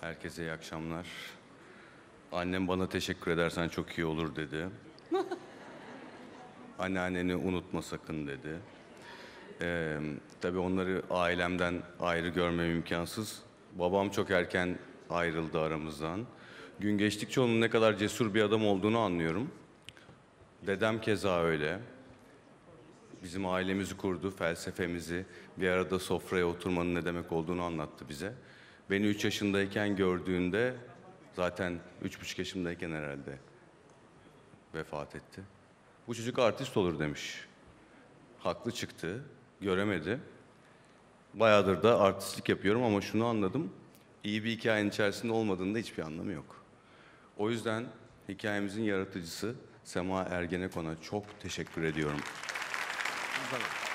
Herkese iyi akşamlar. Annem bana teşekkür edersen çok iyi olur dedi. Anneanneni unutma sakın dedi. Ee, tabii onları ailemden ayrı görmem imkansız. Babam çok erken ayrıldı aramızdan. Gün geçtikçe onun ne kadar cesur bir adam olduğunu anlıyorum. Dedem keza öyle. Bizim ailemizi kurdu, felsefemizi, bir arada sofraya oturmanın ne demek olduğunu anlattı bize. Beni 3 yaşındayken gördüğünde zaten 3,5 yaşındayken herhalde vefat etti. Bu çocuk artist olur demiş. Haklı çıktı, göremedi. Bayağıdır da artistlik yapıyorum ama şunu anladım. İyi bir hikayenin içerisinde olmadığında hiçbir anlamı yok. O yüzden hikayemizin yaratıcısı Sema Ergenekon'a çok teşekkür ediyorum. Tamam.